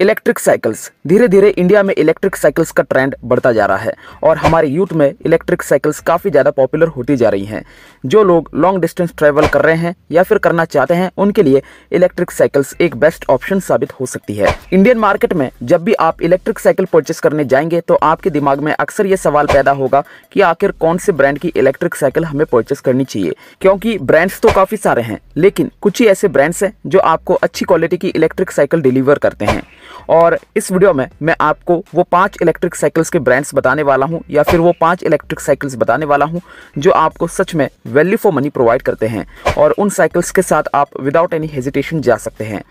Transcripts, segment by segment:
electric cycles धीरे धीरे India में इलेक्ट्रिक साइकिल्स का ट्रेंड बढ़ता जा रहा है और हमारे यूथ में इलेक्ट्रिक साइकिल्स काफ़ी ज़्यादा पॉपुलर होती जा रही हैं जो लोग लॉन्ग डिस्टेंस ट्रैवल कर रहे हैं या फिर करना चाहते हैं उनके लिए इलेक्ट्रिक साइकिल्स एक बेस्ट ऑप्शन साबित हो सकती है इंडियन मार्केट में जब भी आप इलेक्ट्रिक साइकिल परचेस करने जाएंगे तो आपके दिमाग में अक्सर ये सवाल पैदा होगा कि आखिर कौन से ब्रांड की इलेक्ट्रिक साइकिल हमें परचेस करनी चाहिए क्योंकि ब्रांड्स तो काफ़ी सारे हैं लेकिन कुछ ही ऐसे ब्रांड्स हैं जो आपको अच्छी क्वालिटी की इलेक्ट्रिक साइकिल डिलीवर करते हैं और इस वीडियो में मैं आपको वो पांच इलेक्ट्रिक साइकिल्स के ब्रांड्स बताने वाला हूं या फिर वो पांच इलेक्ट्रिक साइकिल्स बताने वाला हूं जो आपको सच में वैल्यू फॉर मनी प्रोवाइड करते हैं और उन साइकिल्स के साथ आप विदाउट एनी हेजिटेशन जा सकते हैं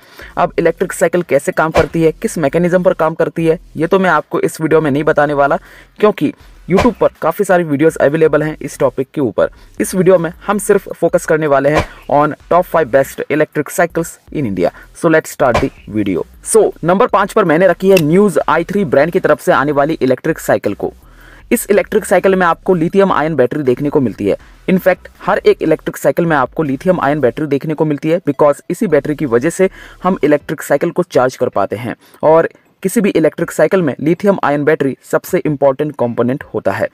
अब इलेक्ट्रिक साइकिल कैसे काम करती है किस मैकेनिज्म पर काम करती है ये तो मैं आपको इस वीडियो में नहीं बताने वाला क्योंकि YouTube पर काफ़ी सारी वीडियोस अवेलेबल हैं इस टॉपिक के ऊपर इस वीडियो में हम सिर्फ फोकस करने वाले हैं on top five best electric cycles in India so let start the video so number पाँच पर मैंने रखी है न्यूज़ आई ब्रांड की तरफ से आने वाली इलेक्ट्रिक साइकिल को इस इलेक्ट्रिक साइकिल में आपको लिथियम आयन बैटरी देखने को मिलती है इनफैक्ट हर एक इलेक्ट्रिक साइकिल में आपको लिथियम आयन बैटरी देखने को मिलती है बिकॉज इसी बैटरी की वजह से हम इलेक्ट्रिक साइकिल को चार्ज कर पाते हैं और किसी भी इलेक्ट्रिक साइकिल में लिथियम आयन बैटरी सबसे इंपॉर्टेंट कॉम्पोनेंट होता है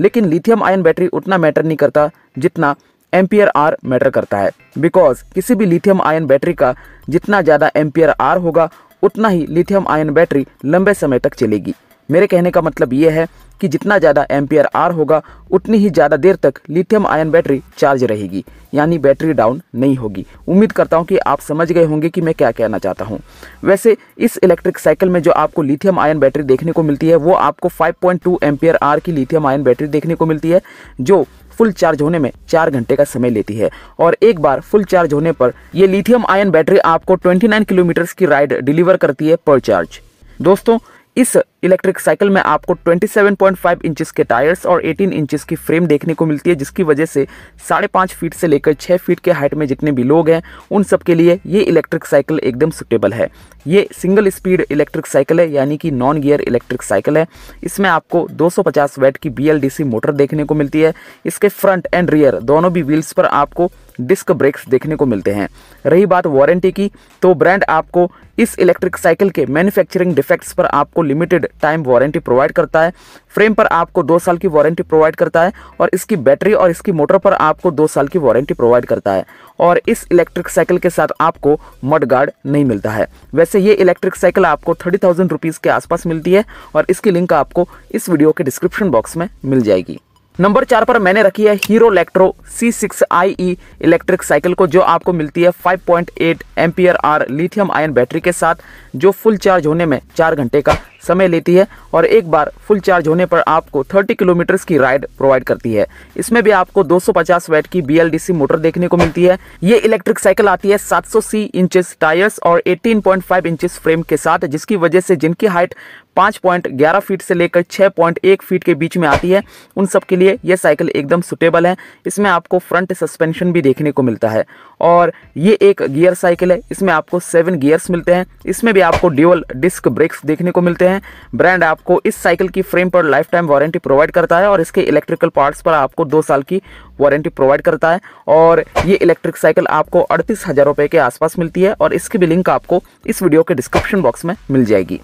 लेकिन लिथियम आयन बैटरी उतना मैटर नहीं करता जितना एम्पियर आर मैटर करता है बिकॉज किसी भी लिथियम आयन बैटरी का जितना ज़्यादा एम्पियर आर होगा उतना ही लिथियम आयन बैटरी लंबे समय तक चलेगी मेरे कहने का मतलब ये है कि जितना ज़्यादा एम्पियर आर होगा उतनी ही ज़्यादा देर तक लिथियम आयन बैटरी चार्ज रहेगी यानी बैटरी डाउन नहीं होगी उम्मीद करता हूँ कि आप समझ गए होंगे कि मैं क्या कहना चाहता हूँ वैसे इस इलेक्ट्रिक साइकिल में जो आपको लिथियम आयन बैटरी देखने को मिलती है वो आपको 5.2 पॉइंट आर की लिथियम आयन बैटरी देखने को मिलती है जो फुल चार्ज होने में चार घंटे का समय लेती है और एक बार फुल चार्ज होने पर यह लिथियम आयन बैटरी आपको ट्वेंटी किलोमीटर की राइड डिलीवर करती है पर चार्ज दोस्तों इस इलेक्ट्रिक साइकिल में आपको 27.5 इंचेस के टायर्स और 18 इंचेस की फ्रेम देखने को मिलती है जिसकी वजह से साढ़े पाँच फीट से लेकर छः फीट के हाइट में जितने भी लोग हैं उन सब के लिए ये इलेक्ट्रिक साइकिल एकदम सुटेबल है ये सिंगल स्पीड इलेक्ट्रिक साइकिल है यानी कि नॉन गियर इलेक्ट्रिक साइकिल है इसमें आपको 250 वैट की बी मोटर देखने को मिलती है इसके फ्रंट एंड रियर दोनों भी व्हील्स पर आपको डिस्क ब्रेक्स देखने को मिलते हैं रही बात वारंटी की तो ब्रांड आपको इस इलेक्ट्रिक साइकिल के मैन्युफैक्चरिंग डिफेक्ट्स पर आपको लिमिटेड टाइम वारंटी प्रोवाइड करता है फ्रेम पर आपको दो साल की वारंटी प्रोवाइड करता है और इसकी बैटरी और इसकी मोटर पर आपको दो साल की वारंटी प्रोवाइड करता है और इस इलेक्ट्रिक साइकिल के साथ आपको मड गार्ड नहीं मिलता है वैसे ये इलेक्ट्रिक साइकिल आपको थर्टी थाउजेंड रुपीज़ के आसपास मिलती है और इसकी लिंक आपको इस वीडियो के डिस्क्रिप्शन बॉक्स में मिल जाएगी नंबर चार पर मैंने रखी है hero electro C six I E electric cycle को जो आपको मिलती है 5.8 point ampere hour lithium ion battery के साथ जो फुल चार्ज होने में चार घंटे का समय लेती है और एक बार फुल चार्ज होने पर आपको 30 किलोमीटर की राइड प्रोवाइड करती है इसमें भी आपको 250 वैट की बी मोटर देखने को मिलती है ये इलेक्ट्रिक साइकिल आती है 700 सी इंचेस टायर्स और 18.5 इंचेस फ्रेम के साथ जिसकी वजह से जिनकी हाइट पाँच पॉइंट ग्यारह फीट से लेकर छः पॉइंट एक फीट के बीच में आती है उन सब के लिए यह साइकिल एकदम सुटेबल है इसमें आपको फ्रंट सस्पेंशन भी देखने को मिलता है और ये एक गियर साइकिल है इसमें आपको सेवन गियर्स मिलते हैं इसमें भी आपको ड्यूअल डिस्क ब्रेक्स देखने को मिलते हैं हैं ब्रांड आपको इस साइकिल की फ्रेम पर लाइफ टाइम वारंटी प्रोवाइड करता है और इसके इलेक्ट्रिकल पार्ट्स पर आपको दो साल की वारंटी प्रोवाइड करता है और ये इलेक्ट्रिक साइकिल आपको अड़तीस हज़ार रुपये के आसपास मिलती है और इसकी भी लिंक आपको इस वीडियो के डिस्क्रिप्शन बॉक्स में मिल जाएगी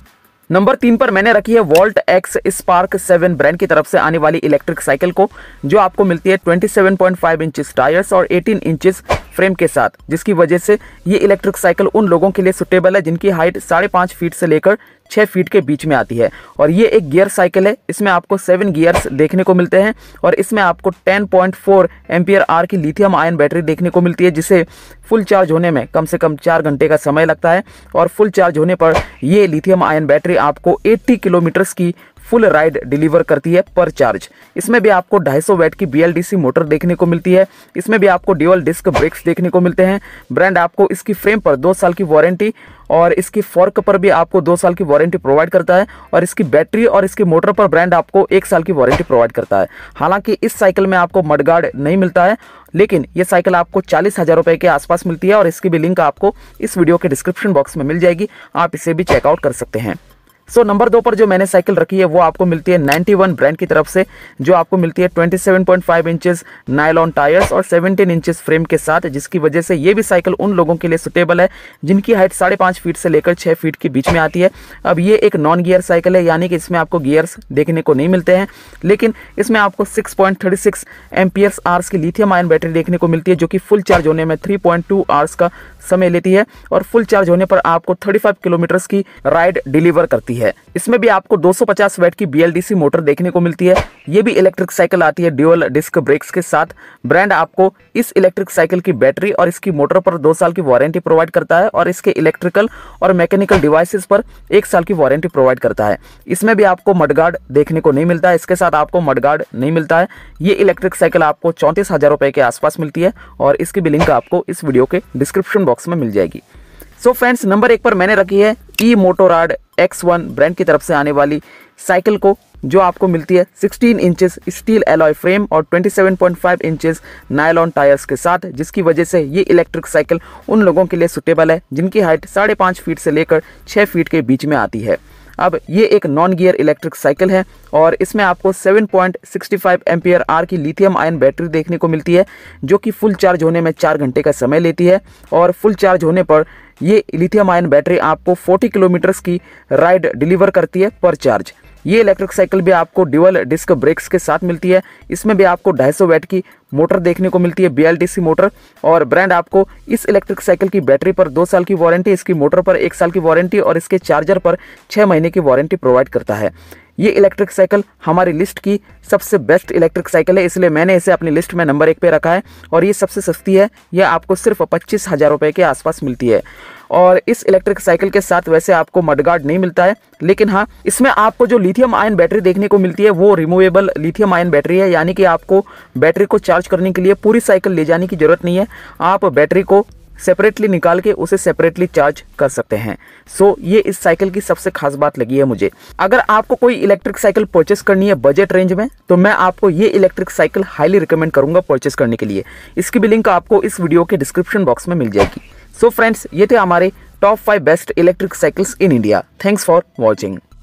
नंबर तीन पर मैंने रखी है Volt X Spark seven brand की तरफ से आने वाली इलेक्ट्रिक साइकिल को जो आपको मिलती है 27.5 इंचेस टायर्स और 18 इंचेस फ्रेम के साथ जिसकी वजह से ये इलेक्ट्रिक साइकिल उन लोगों के लिए सुटेबल है जिनकी हाइट साढ़े पाँच फीट से लेकर छः फीट के बीच में आती है और ये एक गियर साइकिल है इसमें आपको सेवन गियर्स देखने को मिलते हैं और इसमें आपको ten point four P R की लिथियम आयन बैटरी देखने को मिलती है जिसे फुल चार्ज होने में कम से कम चार घंटे का समय लगता है और फुल चार्ज होने पर ये लिथियम आयन बैटरी आपको एट्टी किलोमीटर्स की फुल राइड डिलीवर करती है पर चार्ज इसमें भी आपको 250 वैट की बी मोटर देखने को मिलती है इसमें भी आपको ड्यूअल डिस्क ब्रेक्स देखने को मिलते हैं ब्रांड आपको इसकी फ्रेम पर दो साल की वारंटी और इसकी फॉर्क पर भी आपको दो साल की वारंटी प्रोवाइड करता है और इसकी बैटरी और इसकी मोटर पर ब्रांड आपको एक साल की वारंटी प्रोवाइड करता है हालांकि इस साइकिल में आपको मडगार्ड नहीं मिलता है लेकिन ये साइकिल आपको चालीस हज़ार रुपये के आसपास मिलती है और इसकी भी लिंक आपको इस वीडियो के डिस्क्रिप्शन बॉक्स में मिल जाएगी आप इसे भी चेकआउट कर सकते हैं सो नंबर दो पर जो मैंने साइकिल रखी है वो आपको मिलती है वन ब्रांड की तरफ से जो आपको मिलती है फाइव इंचेस नायलॉन टायर्स और सेवनटीन इंचेस फ्रेम के साथ जिसकी वजह से ये भी साइकिल उन लोगों के लिए सुटेबल है जिनकी हाइट साढ़े पाँच फीट से लेकर छः फीट के बीच में आती है अब ये एक नॉन गियर साइकिल है यानी कि इसमें आपको गियर्स देखने को नहीं मिलते हैं लेकिन इसमें आपको six point thirty six S Rs की लिथियम आयन बैटरी देखने को मिलती है जो कि फुल चार्ज होने में थ्री पॉइंट टू आवर्स का समय लेती है और फुल चार्ज होने पर आपको थर्टी फाइव किलोमीटर्स की राइड डिलीवर करती है है इसमें भी आपको 250 सौ की बीएलडीसी मोटर देखने को मिलती है ये भी इलेक्ट्रिक साइकिल आती है ड्यूअल डिस्क ब्रेक्स के साथ ब्रांड आपको इस इलेक्ट्रिक साइकिल की बैटरी और इसकी मोटर पर दो साल की वारंटी प्रोवाइड करता है और इसके इलेक्ट्रिकल और मैकेनिकल डिवाइसेस पर एक साल की वारंटी प्रोवाइड करता है इसमें भी आपको मडगार्ड देखने को नहीं मिलता है इसके साथ आपको मडगार्ड नहीं मिलता है ये इलेक्ट्रिक साइकिल आपको चौंतीस के आसपास मिलती है और इसकी बिलिंग आपको इस वीडियो के डिस्क्रिप्शन बॉक्स में मिल जाएगी सो फ्रेंड्स नंबर एक पर मैंने रखी है E Motorad X one brand की तरफ से आने वाली साइकिल को जो आपको मिलती है 16 इंचेस स्टील एलॉय फ्रेम और 27.5 इंचेस नायलॉन टायर्स के साथ जिसकी वजह से ये इलेक्ट्रिक साइकिल उन लोगों के लिए सुटेबल है जिनकी हाइट साढ़े पाँच फीट से लेकर छः फीट के बीच में आती है अब ये एक नॉन गियर इलेक्ट्रिक साइकिल है और इसमें आपको 7.65 पॉइंट आर की लिथियम आयन बैटरी देखने को मिलती है जो कि फुल चार्ज होने में चार घंटे का समय लेती है और फुल चार्ज होने पर ये लिथियम आयन बैटरी आपको 40 किलोमीटर्स की राइड डिलीवर करती है पर चार्ज ये इलेक्ट्रिक साइकिल भी आपको ड्यूअल डिस्क ब्रेक्स के साथ मिलती है इसमें भी आपको 250 वैट की मोटर देखने को मिलती है बी मोटर और ब्रांड आपको इस इलेक्ट्रिक साइकिल की बैटरी पर दो साल की वारंटी इसकी मोटर पर एक साल की वारंटी और इसके चार्जर पर छः महीने की वारंटी प्रोवाइड करता है ये इलेक्ट्रिक साइकिल हमारी लिस्ट की सबसे बेस्ट इलेक्ट्रिक साइकिल है इसलिए मैंने इसे अपनी लिस्ट में नंबर एक पे रखा है और ये सबसे सस्ती है यह आपको सिर्फ पच्चीस हज़ार रुपये के आसपास मिलती है और इस इलेक्ट्रिक साइकिल के साथ वैसे आपको मडगार्ड नहीं मिलता है लेकिन हाँ इसमें आपको जो लिथियम आयन बैटरी देखने को मिलती है वो रिमूवेबल लिथियम आयन बैटरी है यानी कि आपको बैटरी को चार्ज करने के लिए पूरी साइकिल ले जाने की ज़रूरत नहीं है आप बैटरी को सेपरेटली निकाल के उसे सेपरेटली चार्ज कर सकते हैं सो so, ये इस साइकिल की सबसे खास बात लगी है मुझे अगर आपको कोई इलेक्ट्रिक साइकिल परचेस करनी है बजट रेंज में तो मैं आपको ये इलेक्ट्रिक साइकिल हाईली रिकमेंड करूंगा परचेस करने के लिए इसकी भी लिंक आपको इस वीडियो के डिस्क्रिप्शन बॉक्स में मिल जाएगी सो so फ्रेंड्स ये थे हमारे top five best electric cycles in India thanks for watching